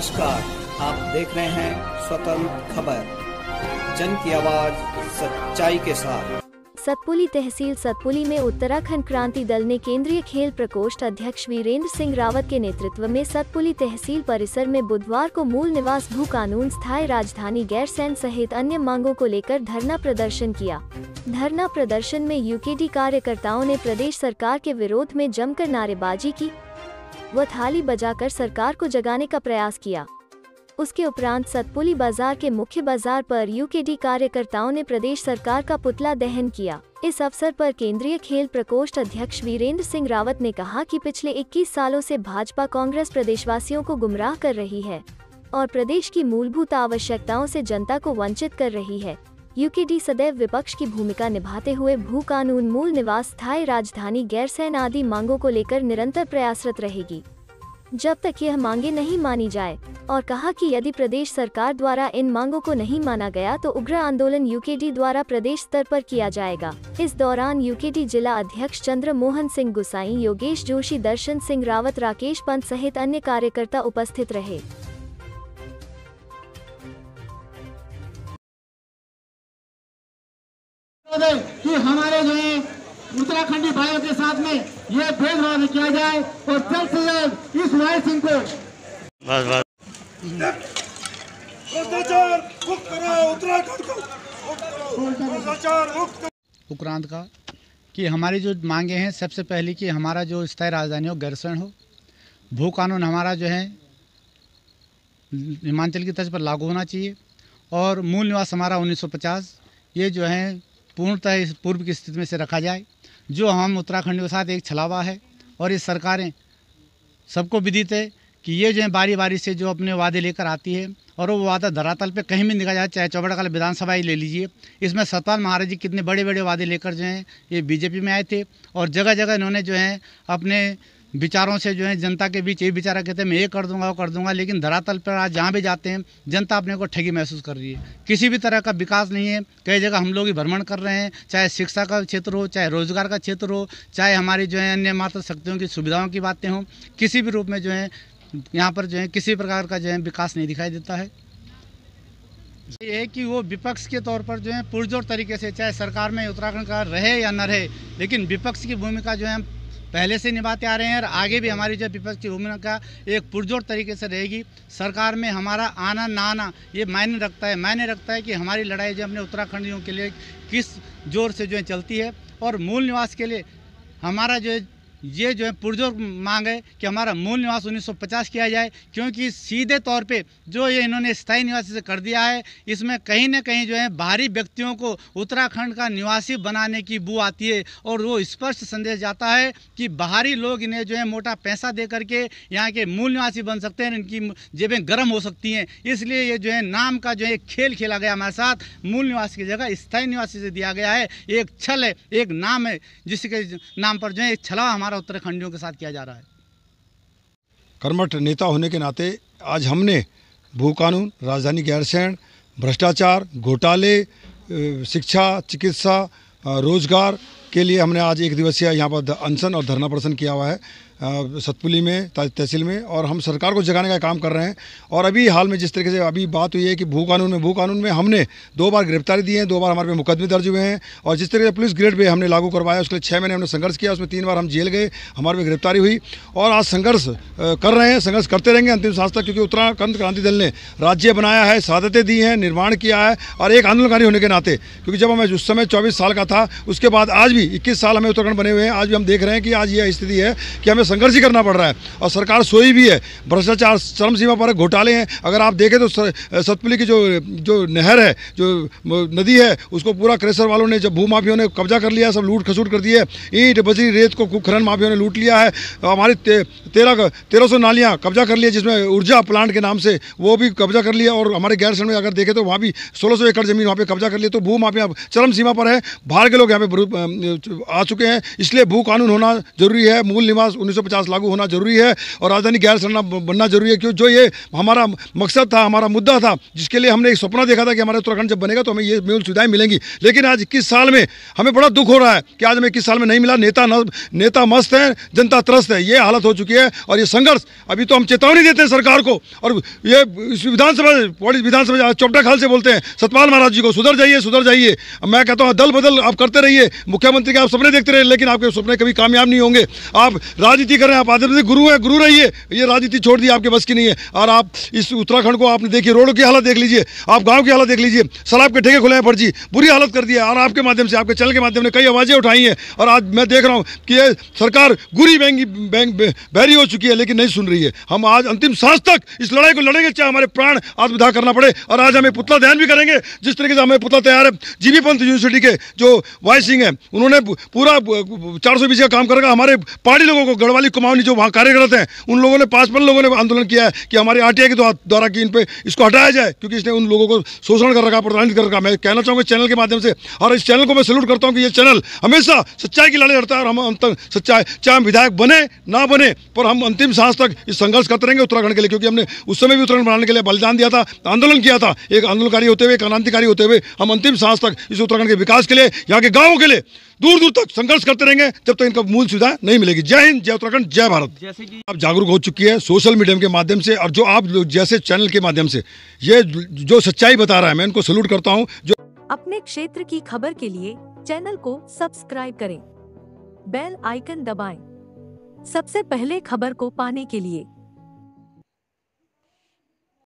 नमस्कार आप देख रहे हैं स्वतंत्र खबर जन की आवाज सच्चाई के साथ सतपुली तहसील सतपुली में उत्तराखंड क्रांति दल ने केंद्रीय खेल प्रकोष्ठ अध्यक्ष वीरेंद्र सिंह रावत के नेतृत्व में सतपुली तहसील परिसर में बुधवार को मूल निवास भू कानून स्थायी राजधानी गैरसैन सहित अन्य मांगों को लेकर धरना प्रदर्शन किया धरना प्रदर्शन में यूकेडी कार्यकर्ताओं ने प्रदेश सरकार के विरोध में जमकर नारेबाजी की वह थाली बजाकर सरकार को जगाने का प्रयास किया उसके उपरांत सतपुली बाजार के मुख्य बाजार पर यूकेडी कार्यकर्ताओं ने प्रदेश सरकार का पुतला दहन किया इस अवसर पर केंद्रीय खेल प्रकोष्ठ अध्यक्ष वीरेंद्र सिंह रावत ने कहा कि पिछले 21 सालों से भाजपा कांग्रेस प्रदेशवासियों को गुमराह कर रही है और प्रदेश की मूलभूत आवश्यकताओं से जनता को वंचित कर रही है यूकेडी सदैव विपक्ष की भूमिका निभाते हुए भू कानून मूल निवास स्थायी राजधानी गैरसैन आदि मांगों को लेकर निरंतर प्रयासरत रहेगी जब तक यह मांगे नहीं मानी जाए और कहा कि यदि प्रदेश सरकार द्वारा इन मांगों को नहीं माना गया तो उग्र आंदोलन यूकेडी द्वारा प्रदेश स्तर पर किया जाएगा इस दौरान यूकेडी जिला अध्यक्ष चंद्र मोहन सिंह गुसाई योगेश जोशी दर्शन सिंह रावत राकेश पंत सहित अन्य कार्यकर्ता उपस्थित रहे हमारे जो है उत्तराखंडी भाइयों के साथ में ये भेदभाव किया जाए और जल्द से जल्द इस वाय सिंह को उत्तराखंड का कि हमारी जो मांगे हैं सबसे पहली कि हमारा जो स्थायी राजधानी हो घर्षण हो भू कानून हमारा जो है हिमाचल की तर्ज पर लागू होना चाहिए और मूल निवास हमारा 1950 ये जो है पूर्णतः इस पूर्व की स्थिति में से रखा जाए जो हम उत्तराखंड के साथ एक छलावा है और इस सरकारें सबको विदित है कि ये जो है बारी बारी से जो अपने वादे लेकर आती है और वो वादा धरातल पे कहीं भी निकल जाए चाहे का विधानसभा ही ले लीजिए इसमें सतपाल महाराज जी कितने बड़े बड़े वादे लेकर जो हैं ये बीजेपी में आए थे और जगह जगह इन्होंने जो है अपने विचारों से जो है जनता के बीच ये विचारा कहते हैं मैं ये कर दूंगा वो कर दूंगा लेकिन धरातल पर आज जहाँ भी जाते हैं जनता अपने को ठगी महसूस कर रही है किसी भी तरह का विकास नहीं है कई जगह हम लोग ही भ्रमण कर रहे हैं चाहे शिक्षा का क्षेत्र हो चाहे रोजगार का क्षेत्र हो चाहे हमारी जो है अन्य मात्र शक्तियों की सुविधाओं की बातें हों किसी भी रूप में जो है यहाँ पर जो है किसी प्रकार का जो है विकास नहीं दिखाई देता है ये है कि वो विपक्ष के तौर पर जो है पुरजोर तरीके से चाहे सरकार में उत्तराखंड का रहे या न रहे लेकिन विपक्ष की भूमिका जो है पहले से निभाते आ रहे हैं और आगे भी हमारी जो विपक्ष की भूमिका एक पुरजोर तरीके से रहेगी सरकार में हमारा आना ना आना ये मायने रखता है मायने रखता है कि हमारी लड़ाई जो अपने उत्तराखंडियों के लिए किस जोर से जो है चलती है और मूल निवास के लिए हमारा जो ये जो है पुरजोर मांग है कि हमारा मूल निवास 1950 किया जाए क्योंकि सीधे तौर पे जो ये इन्होंने स्थायी निवासी से कर दिया है इसमें कहीं ना कहीं जो है बाहरी व्यक्तियों को उत्तराखंड का निवासी बनाने की बू आती है और वो स्पष्ट संदेश जाता है कि बाहरी लोग इन्हें जो है मोटा पैसा दे करके यहाँ के मूल निवासी बन सकते हैं इनकी जेबें गर्म हो सकती हैं इसलिए ये जो है नाम का जो है खेल खेला गया हमारे साथ मूल निवासी की जगह स्थायी निवासी से दिया गया है एक छल है एक नाम है जिसके नाम पर जो है छला बिहार और उत्तराखंडियों के साथ किया जा रहा है कर्मठ नेता होने के नाते आज हमने भू कानून राजधानी गैरसैंण भ्रष्टाचार घोटाले शिक्षा चिकित्सा रोजगार के लिए हमने आज एक दिवसीय यहाँ पर अनशन और धरना प्रदर्शन किया हुआ है सतपुली में तहसील में और हम सरकार को जगाने का काम कर रहे हैं और अभी हाल में जिस तरीके से अभी बात हुई है कि भू कानून में भू कानून में हमने दो बार गिरफ्तारी दी है दो बार हमारे पे मुकदमे दर्ज हुए हैं और जिस तरीके से पुलिस ग्रेड पर हमने लागू करवाया उसके लिए छः महीने हमने संघर्ष किया उसमें तीन बार हम जेल गए हमारे पे गिरफ्तारी हुई और आज संघर्ष कर रहे हैं संघर्ष करते रहेंगे अंतिम सांस तक क्योंकि उत्तराखंड क्रांति दल ने राज्य बनाया है सादतें दी हैं निर्माण किया है और एक आंदोलनकारी होने के नाते क्योंकि जब हमें उस समय चौबीस साल का था उसके बाद आज भी इक्कीस साल हमें उत्तराखंड बने हुए हैं आज भी हम देख रहे हैं कि आज यह स्थिति है कि हमें संघर्ष ही करना पड़ रहा है और सरकार सोई भी है भ्रष्टाचार चरम सीमा पर घोटाले हैं अगर आप देखें तो सतपुली की जो जो नहर है जो नदी है उसको पूरा क्रेशर वालों ने जब भू माफियों ने कब्जा कर लिया सब लूट खसूट कर दी है ईट बजरी रेत को खनन माफियों ने लूट लिया है तो हमारी तेरह तेरह सौ नालियाँ कब्जा कर लिया जिसमें ऊर्जा प्लांट के नाम से वो भी कब्जा कर लिया और हमारे गैर में अगर देखें तो वहाँ भी सोलह एकड़ जमीन वहाँ पर कब्जा कर लिया तो भू माफिया चरम सीमा पर है बाहर के लोग यहाँ पे आ चुके हैं इसलिए भू कानून होना जरूरी है मूल निवास उन्नीस 350 लागू होना जरूरी है और राजधानी गैर सरना बनना जरूरी है क्यों जो ये हमारा मकसद था हमारा मुद्दा था जिसके लिए हमने एक सपना देखा था कि हमारा उत्तराखंड जब बनेगा तो हमें ये मूल सुविधाएं मिलेंगी लेकिन आज इक्कीस साल में हमें बड़ा दुख हो रहा है कि आज हमें इक्कीस साल में नहीं मिला नेता नेता मस्त है जनता त्रस्त है ये हालत हो चुकी है और ये संघर्ष अभी तो हम चेतावनी देते हैं सरकार को और ये विधानसभा विधानसभा चौपटा खाल से बोलते हैं सतपाल महाराज जी को सुधर जाइए सुधर जाइए मैं कहता हूँ दल बदल आप करते रहिए मुख्यमंत्री के आप सपने देखते रहे लेकिन आपके सपने कभी कामयाब नहीं होंगे आप राजनीति राजनीति कर रहे हैं आप आदित्य गुरु है गुरु रहिए ये राजनीति छोड़ दी आपके बस की नहीं है और आप इस उत्तराखंड को आपने देखिए रोडों की हालत देख लीजिए आप गांव की हालत देख लीजिए शराब के ठेके खुले हैं फर्जी बुरी हालत कर दी है और आपके माध्यम से आपके चैनल के माध्यम ने कई आवाज़ें उठाई हैं और आज मैं देख रहा हूँ कि ये सरकार गुरी बैंक बैरी हो चुकी है लेकिन नहीं सुन रही है हम आज अंतिम सांस तक इस लड़ाई को लड़ेंगे चाहे हमारे प्राण आत्मदाह करना पड़े और आज हमें पुतला ध्यान भी करेंगे जिस तरीके से हमें पुतला तैयार है जी पंत यूनिवर्सिटी के जो वाई सिंह हैं उन्होंने पूरा चार सौ का काम करेगा हमारे पहाड़ी लोगों को गढ़वाली कुमाऊनी जो वहाँ कार्यरत हैं उन लोगों ने पाँचपन लोगों ने आंदोलन किया है कि हमारे आर के द्वारा कि इन पर इसको हटाया जाए क्योंकि इसने उन लोगों को शोषण कर रखा प्रताड़ित कर रखा मैं कहना चाहूँगा चैनल के माध्यम से और इस चैनल को मैं सल्यूट करता हूँ कि ये चैनल हमेशा सच्चाई की लड़ाई लड़ता है और हम अंत सच्चाई चाहे हम विधायक बने ना बने पर हम अंतिम सांस तक इस संघर्ष करते रहेंगे उत्तराखंड के लिए क्योंकि हमने उस समय भी उत्तराखंड बनाने के लिए बलिदान दिया था आंदोलन किया था एक आंदोलनकारी होते हुए क्रांतिकारी होते हुए हम अंतिम सांस तक इस उत्तराखंड के विकास के लिए यहाँ के गाँव के लिए दूर दूर तक संघर्ष करते रहेंगे जब तक तो इनका मूल सुविधा नहीं मिलेगी जय हिंद जय उत्तराखंड जय भारत जैसे कि आप जागरूक हो चुकी है सोशल मीडिया के माध्यम से और जो आप जैसे चैनल के माध्यम से ये जो सच्चाई बता रहा है मैं इनको सल्यूट करता हूँ जो अपने क्षेत्र की खबर के लिए चैनल को सब्सक्राइब करें बेल आइकन दबाए सबसे पहले खबर को पाने के लिए